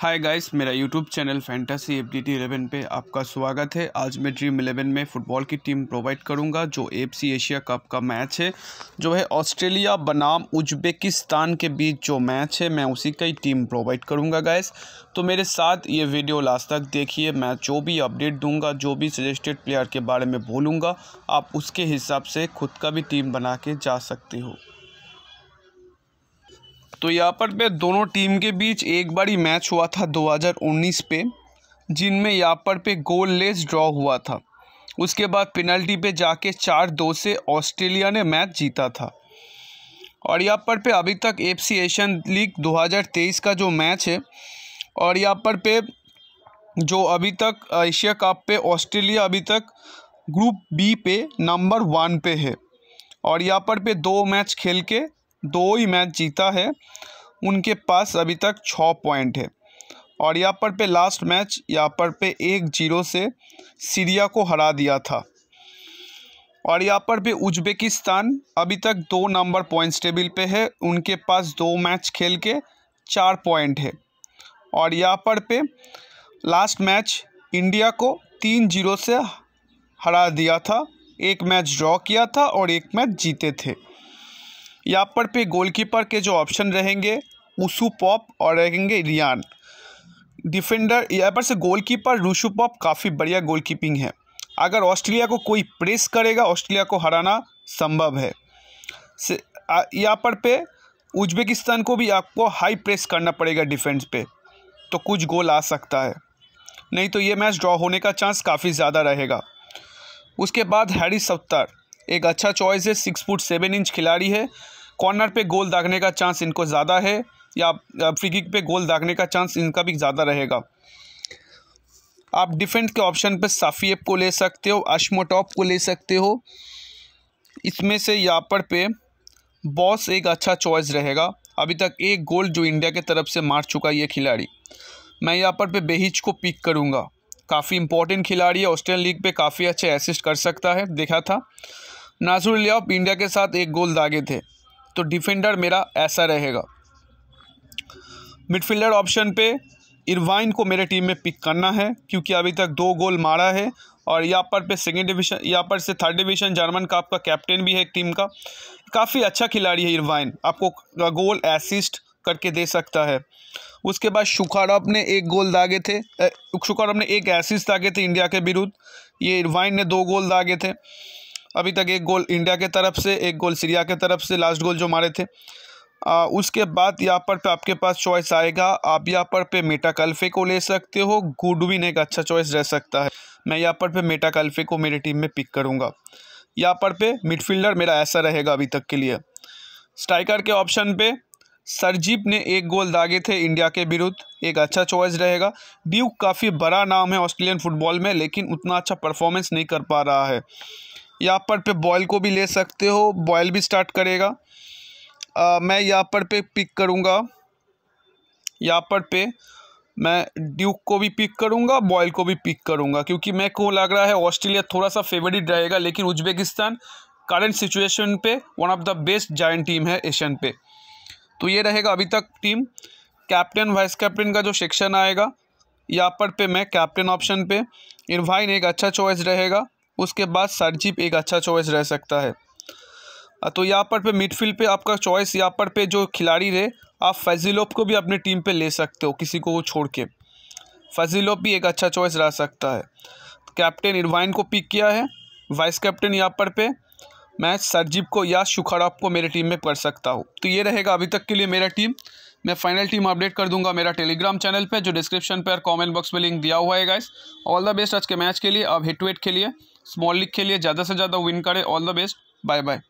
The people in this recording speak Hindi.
हाय गाइस मेरा YouTube channel fantasy F D T eleven पर आपका स्वागत है आज मैं ड्रीम इलेवन में फ़ुटबॉल की टीम प्रोवाइड करूंगा जो एफ सी एशिया कप का मैच है जो है ऑस्ट्रेलिया बनाम उज्बेकिस्तान के बीच जो मैच है मैं उसी का ही टीम प्रोवाइड करूंगा गाइस तो मेरे साथ ये वीडियो लास्ट तक देखिए मैं जो भी अपडेट दूँगा जो भी सजेस्टेड प्लेयर के बारे में बोलूँगा आप उसके हिसाब से खुद का भी टीम बना के जा सकते हो तो यहाँ पर पे दोनों टीम के बीच एक बारी मैच हुआ था 2019 पे जिनमें यहाँ पर पे गोल लेस ड्रॉ हुआ था उसके बाद पेनल्टी पे जाके चार दो से ऑस्ट्रेलिया ने मैच जीता था और यहाँ पर पे अभी तक एफ सी एशियन लीग 2023 का जो मैच है और यहाँ पर पे जो अभी तक एशिया कप पे ऑस्ट्रेलिया अभी तक ग्रुप बी पे नंबर वन पे है और यहाँ पर पे दो मैच खेल के दो ही मैच जीता है उनके पास अभी तक छः पॉइंट है और यहाँ पर पे लास्ट मैच यहाँ पर पे एक जीरो से सीरिया को हरा दिया था और यहाँ पर पे उज्बेकिस्तान अभी तक दो नंबर पॉइंट्स टेबल पे है उनके पास दो मैच खेल के चार पॉइंट है और यहाँ पर पे लास्ट मैच इंडिया को तीन जीरो से हरा दिया था एक मैच ड्रॉ किया था और एक मैच जीते थे यहाँ पर पे गोलकीपर के जो ऑप्शन रहेंगे उशू पॉप और रहेंगे रियान डिफेंडर यहाँ पर से गोलकीपर रूशू पॉप काफ़ी बढ़िया गोलकीपिंग है अगर ऑस्ट्रेलिया को कोई प्रेस करेगा ऑस्ट्रेलिया को हराना संभव है यहाँ पर पे उज्बेकिस्तान को भी आपको हाई प्रेस करना पड़ेगा डिफेंस पे तो कुछ गोल आ सकता है नहीं तो ये मैच ड्रॉ होने का चांस काफ़ी ज़्यादा रहेगा उसके बाद हैरी सत्तर एक अच्छा चॉइस है सिक्स फुट सेवन इंच खिलाड़ी है कॉर्नर पे गोल दागने का चांस इनको ज़्यादा है या फ्री किक पे गोल दागने का चांस इनका भी ज़्यादा रहेगा आप डिफेंस के ऑप्शन पर साफियब को ले सकते हो अशमोटॉप को ले सकते हो इसमें से यहाँ पर पे बॉस एक अच्छा चॉइस रहेगा अभी तक एक गोल जो इंडिया के तरफ से मार चुका ये खिलाड़ी मैं यहाँ पर पे बेहिच को पिक करूँगा काफ़ी इंपॉर्टेंट खिलाड़ी है ऑस्ट्रेलियन लीग पे काफ़ी अच्छे असिस्ट कर सकता है देखा था नाजुर लिया इंडिया के साथ एक गोल दागे थे तो डिफेंडर मेरा ऐसा रहेगा मिडफील्डर ऑप्शन पे इरवाइन को मेरे टीम में पिक करना है क्योंकि अभी तक दो गोल मारा है और यहाँ पर पे सेकेंड डिवीजन यहाँ पर से थर्ड डिवीजन जर्मन कप का कैप्टन भी है एक टीम का काफ़ी अच्छा खिलाड़ी है इरवाइन आपको गोल एसिस्ट करके दे सकता है उसके बाद शुखारप ने एक गोल दागे थे शुखारप ने एक एसिस्ट दागे थे इंडिया के विरुद्ध ये इरवाइन ने दो गोल दागे थे अभी तक एक गोल इंडिया के तरफ से एक गोल सीरिया के तरफ से लास्ट गोल जो मारे थे आ, उसके बाद यहाँ पर पे आपके पास चॉइस आएगा आप यहाँ पर पे मेटा कल्फे को ले सकते हो गुडविन एक अच्छा चॉइस रह सकता है मैं यहाँ पर पे मेटा कल्फे को मेरी टीम में पिक करूँगा यहाँ पर पे मिडफील्डर मेरा ऐसा रहेगा अभी तक के लिए स्ट्राइकर के ऑप्शन पे सरजीप ने एक गोल दागे थे इंडिया के विरुद्ध एक अच्छा चॉइस रहेगा ड्यूक काफ़ी बड़ा नाम है ऑस्ट्रेलियन फुटबॉल में लेकिन उतना अच्छा परफॉर्मेंस नहीं कर पा रहा है यहाँ पर पे बॉयल को भी ले सकते हो बॉयल भी स्टार्ट करेगा आ, मैं यहाँ पर पे पिक करूँगा यहाँ पर पे मैं ड्यूक को भी पिक करूँगा बॉयल को भी पिक करूँगा क्योंकि मैं को लग रहा है ऑस्ट्रेलिया थोड़ा सा फेवरेट रहेगा लेकिन उज्बेकिस्तान करंट सिचुएशन पे one of the best joint team है एशियन पे तो ये रहेगा अभी तक टीम कैप्टन वाइस कैप्टन का जो सेक्शन आएगा यहाँ पर पे मैं कैप्टन ऑप्शन पे इरवाइन एक अच्छा चॉइस रहेगा उसके बाद सरजीप एक अच्छा चॉइस रह सकता है तो यहाँ पर पे मिडफील्ड पे आपका चॉइस यहाँ पर पे जो खिलाड़ी रहे आप फैजिलोप को भी अपने टीम पे ले सकते हो किसी को वो छोड़ के फैजिलोप भी एक अच्छा चॉइस रह सकता है कैप्टन इरवाइन को पिक किया है वाइस कैप्टन यहाँ पर पे मैं सरजीप को या शुखराप को मेरे टीम में कर सकता हूँ तो ये रहेगा अभी तक के लिए मेरा टीम मैं फाइनल टीम अपडेट कर दूंगा मेरा टेलीग्राम चैनल पे जो डिस्क्रिप्शन पर कमेंट बॉक्स में लिंक दिया हुआ है गाइस ऑल द बेस्ट आज के मैच के लिए अब हिट वेट के लिए स्मॉल लीग के लिए ज़्यादा से ज़्यादा विन करें all the best bye bye